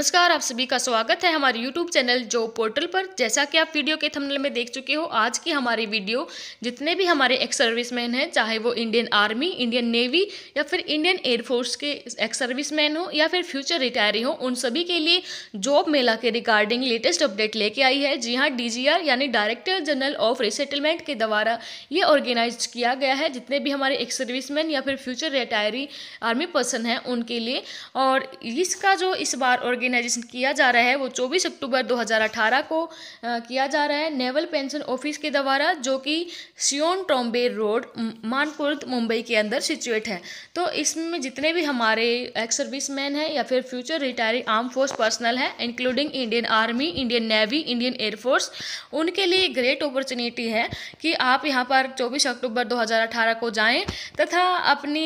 नमस्कार आप सभी का स्वागत है हमारे YouTube चैनल जॉब पोर्टल पर जैसा कि आप वीडियो के थंबनेल में देख चुके हो आज की हमारी वीडियो जितने भी हमारे एक्स सर्विसमैन हैं चाहे वो इंडियन आर्मी इंडियन नेवी या फिर इंडियन एयरफोर्स के एक्स सर्विसमैन हो या फिर फ्यूचर रिटायरी हो उन सभी के लिए जॉब मेला के रिगार्डिंग लेटेस्ट अपडेट लेके आई है जी हाँ डी यानी डायरेक्टर जनरल ऑफ रिसेटलमेंट के द्वारा ये ऑर्गेनाइज किया गया है जितने भी हमारे एक्स सर्विसमैन या फिर फ्यूचर रिटायरी आर्मी पर्सन हैं उनके लिए और इसका जो इस बार ऑर्गे ऑर्गेनाइजेशन किया जा रहा है वो 24 अक्टूबर 2018 को किया जा रहा है नेवल पेंशन ऑफिस के द्वारा जो कि सियोन टॉम्बे रोड मानकुर्द मुंबई के अंदर सिचुएट है तो इसमें जितने भी हमारे एक्स सर्विस मैन हैं या फिर future retiring arm force personnel हैं including Indian army Indian navy Indian air force उनके लिए ग्रेट अपॉर्चुनिटी है कि आप यहाँ पर 24 अक्टूबर 2018 को जाएं तथा अपनी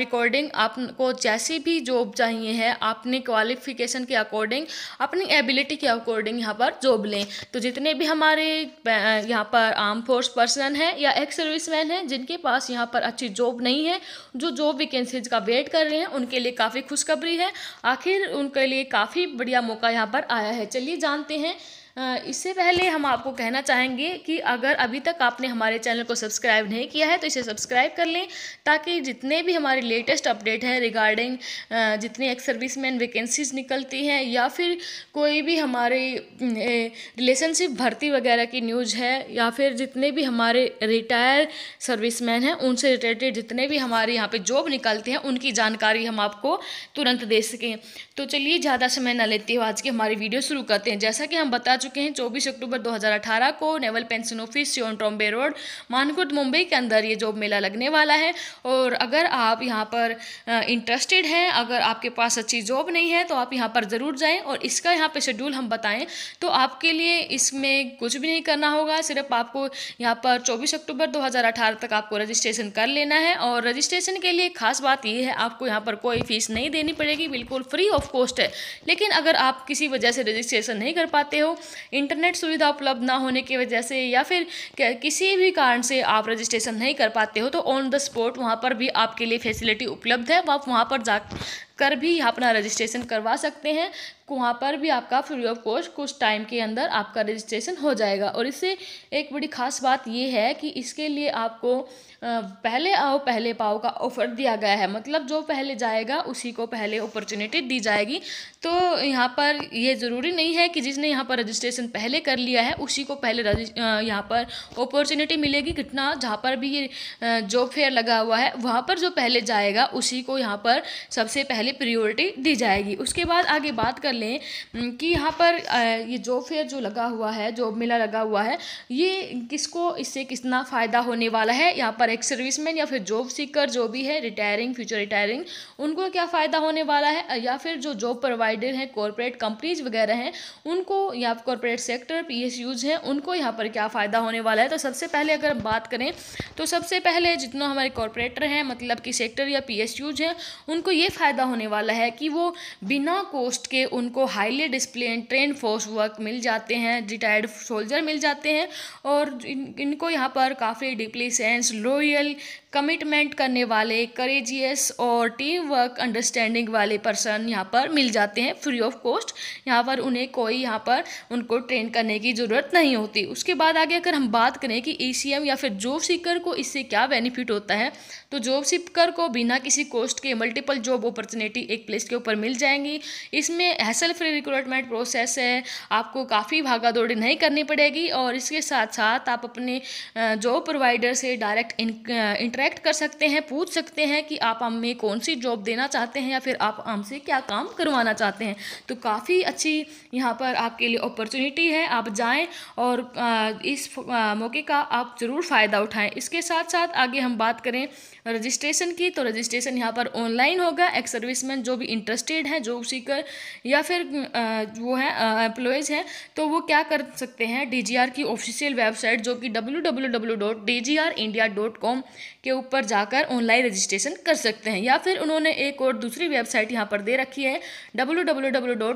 रिकॉर्डिंग आपको जैसी भी जॉब चाहिए है आपने क्वालिफिकेशन के अकॉर्डिंग अपनी एबिलिटी के अकॉर्डिंग यहाँ पर जॉब लें तो जितने भी हमारे यहाँ पर आर्म फोर्स पर्सन हैं या एक्स सर्विस मैन हैं जिनके पास यहाँ पर अच्छी जॉब नहीं है जो जॉब वैकेंसीज का वेट कर रहे हैं उनके लिए काफ़ी खुशखबरी है आखिर उनके लिए काफ़ी बढ़िया मौका यहाँ पर आया है चलिए जानते हैं इससे पहले हम आपको कहना चाहेंगे कि अगर अभी तक आपने हमारे चैनल को सब्सक्राइब नहीं किया है तो इसे सब्सक्राइब कर लें ताकि जितने भी हमारे लेटेस्ट अपडेट हैं रिगार्डिंग जितनी एक्स सर्विस मैन वैकेंसीज निकलती हैं या फिर कोई भी हमारी रिलेशनशिप भर्ती वगैरह की न्यूज है या फिर जितने भी हमारे रिटायर मैन हैं उनसे रिलेटेड जितने भी हमारे यहाँ पर जॉब निकलती हैं उनकी जानकारी हम आपको तुरंत दे सकें तो चलिए ज़्यादा समय ना लेते हुए आज की हमारी वीडियो शुरू करते हैं जैसा कि हम बता चुके चुके हैं 24 अक्टूबर 2018 को naval pension office Sion Trombay road Mankhurd Mumbai के अंदर ये जॉब मेला लगने वाला है और अगर आप यहाँ पर इंटरेस्टेड हैं अगर आपके पास अच्छी जॉब नहीं है तो आप यहाँ पर ज़रूर जाएँ और इसका यहाँ पर शेड्यूल हम बताएँ तो आपके लिए इसमें कुछ भी नहीं करना होगा सिर्फ आपको यहाँ पर चौबीस अक्टूबर दो तक आपको रजिस्ट्रेशन कर लेना है और रजिस्ट्रेशन के लिए खास बात ये है आपको यहाँ पर कोई फीस नहीं देनी पड़ेगी बिल्कुल फ्री ऑफ कॉस्ट है लेकिन अगर आप किसी वजह से रजिस्ट्रेशन नहीं कर पाते हो इंटरनेट सुविधा उपलब्ध ना होने की वजह से या फिर किसी भी कारण से आप रजिस्ट्रेशन नहीं कर पाते हो तो ऑन द स्पॉट वहाँ पर भी आपके लिए फैसिलिटी उपलब्ध है आप वहाँ पर जा कर भी अपना रजिस्ट्रेशन करवा सकते हैं वहाँ पर भी आपका फ्री ऑफ कॉस्ट कुछ टाइम के अंदर आपका रजिस्ट्रेशन हो जाएगा और इससे एक बड़ी खास बात यह है कि इसके लिए आपको पहले आओ पहले पाओ का ऑफर दिया गया है मतलब जो पहले जाएगा उसी को पहले अपॉर्चुनिटी दी जाएगी तो यहाँ पर यह ज़रूरी नहीं है कि जिसने यहाँ पर रजिस्ट्रेशन पहले कर लिया है उसी को पहले यहाँ पर अपॉर्चुनिटी मिलेगी कितना जहाँ पर भी ये जॉब फेयर लगा हुआ है वहाँ पर जो पहले जाएगा उसी को यहाँ पर सबसे पहले पहले प्रियोरिटी दी जाएगी उसके बाद आगे बात कर लें कि यहाँ पर ये जॉब फेयर जो लगा हुआ है जॉब मेला लगा हुआ है ये किसको इससे कितना फ़ायदा होने वाला है यहाँ पर एक सर्विसमैन या फिर जॉब सीकर जो भी है रिटायरिंग फ्यूचर रिटायरिंग उनको क्या फ़ायदा होने वाला है या फिर जो जॉब प्रोवाइडर हैं कॉरपोरेट कंपनीज वगैरह हैं उनको या कॉरपोरेट सेक्टर पी हैं उनको यहाँ पर क्या फ़ायदा होने वाला है तो सबसे पहले अगर बात करें तो सबसे पहले जितना हमारे कॉरपोरेटर हैं मतलब कि सेक्टर या पी हैं उनको ये फ़ायदा होने होने वाला है कि वो बिना कोस्ट के उनको highly discipline train force work मिल जाते हैं रिटायर्ड सोल्जर मिल जाते हैं और इन इनको यहाँ पर काफ़ी डीपली सेंस लोयल कमिटमेंट करने वाले करेजियस और टीम वर्क अंडरस्टैंडिंग वाले पर्सन यहाँ पर मिल जाते हैं फ्री ऑफ कॉस्ट यहाँ पर उन्हें कोई यहाँ पर उनको ट्रेन करने की ज़रूरत नहीं होती उसके बाद आगे अगर हम बात करें कि ई या फिर जॉब सीकर को इससे क्या बेनिफिट होता है तो जॉब सीकर को बिना किसी कॉस्ट के मल्टीपल जॉब अपॉर्चुनिटी अपॉर्चुनिटी एक प्लेस के ऊपर मिल जाएंगी इसमें हैसल फ्री रिक्रूटमेंट प्रोसेस है आपको काफ़ी भागा दौड़ी नहीं करनी पड़ेगी और इसके साथ साथ आप अपने जॉब प्रोवाइडर से डायरेक्ट इंटरेक्ट कर सकते हैं पूछ सकते हैं कि आप हमें कौन सी जॉब देना चाहते हैं या फिर आप हमसे क्या काम करवाना चाहते हैं तो काफ़ी अच्छी यहाँ पर आपके लिए अपॉर्चुनिटी है आप जाएँ और इस मौके का आप ज़रूर फ़ायदा उठाएं इसके साथ साथ आगे हम बात करें रजिस्ट्रेशन की तो रजिस्ट्रेशन यहाँ पर ऑनलाइन होगा एक्स सर्विसमैन जो भी इंटरेस्टेड हैं जो उसी का या फिर वो है एम्प्लॉयज़ हैं तो वो क्या कर सकते हैं डी की ऑफिशियल वेबसाइट जो कि डब्ल्यू के ऊपर जाकर ऑनलाइन रजिस्ट्रेशन कर सकते हैं या फिर उन्होंने एक और दूसरी वेबसाइट यहाँ पर दे रखी है डब्ल्यू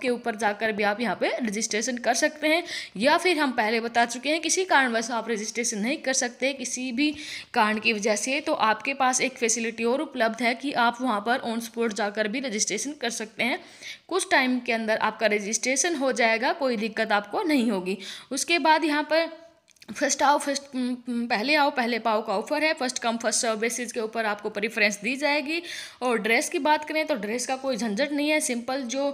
के ऊपर जाकर भी आप यहाँ पर रजिस्ट्रेशन कर सकते हैं या फिर हम पहले बता चुके हैं किसी कारणवश आप रजिस्ट्रेशन नहीं कर सकते किसी भी कारण के की वजह से तो आपके पास एक फैसिलिटी और उपलब्ध है कि आप वहाँ पर ऑन स्पॉट जाकर भी रजिस्ट्रेशन कर सकते हैं कुछ टाइम के अंदर आपका रजिस्ट्रेशन हो जाएगा कोई दिक्कत आपको नहीं होगी उसके बाद यहाँ पर फर्स्ट आओ फर्स्ट पहले आओ पहले पाओ का ऑफर है first come first serve basis के ऊपर आपको प्रेफरेंस दी जाएगी और ड्रेस की बात करें तो ड्रेस का कोई झंझट नहीं है सिंपल जो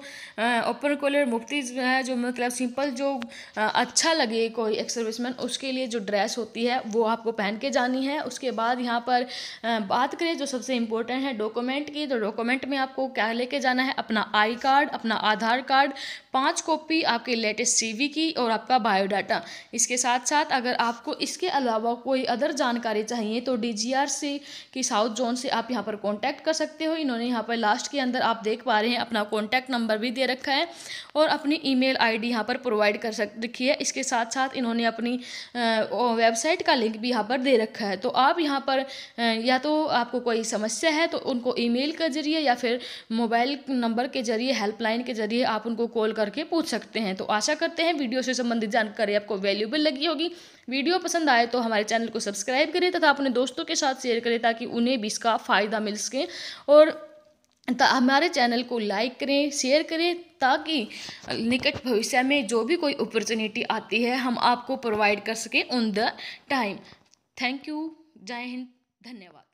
ओपन कॉलर मुफ्ती है जो मतलब सिंपल जो आ, अच्छा लगे कोई एक सर्विसमैन उसके लिए जो ड्रेस होती है वो आपको पहन के जानी है उसके बाद यहाँ पर आ, बात करें जो सबसे इम्पोर्टेंट है डॉक्यूमेंट की तो डॉक्यूमेंट में आपको क्या लेके जाना है अपना आई कार्ड अपना आधार कार्ड पाँच कॉपी आपके लेटेस्ट सी की और आपका बायोडाटा इसके साथ साथ अगर आपको इसके अलावा कोई अदर जानकारी चाहिए तो डी से कि साउथ जोन से आप यहाँ पर कॉन्टैक्ट कर सकते हो इन्होंने यहाँ पर लास्ट के अंदर आप देख पा रहे हैं अपना कॉन्टैक्ट नंबर भी दे रखा है और अपनी आई डी यहाँ पर प्रोवाइड कर सक रखी है इसके साथ साथ इन्होंने अपनी वेबसाइट का लिंक भी यहाँ पर दे रखा है तो आप यहाँ पर या तो आपको कोई समस्या है तो उनको ईमेल के जरिए या फिर मोबाइल नंबर के जरिए हेल्पलाइन के जरिए आप उनको कॉल करके पूछ सकते हैं तो आशा करते हैं वीडियो से संबंधित जानकारी आपको वैल्यूबल लगी होगी वीडियो पसंद आए तो हमारे चैनल को सब्सक्राइब करें तथा अपने दोस्तों के साथ शेयर करें ताकि उन्हें भी इसका फ़ायदा मिल सके और हमारे चैनल को लाइक करें शेयर करें ताकि निकट भविष्य में जो भी कोई अपॉर्चुनिटी आती है हम आपको प्रोवाइड कर सकें on the time thank you जय हिंद धन्यवाद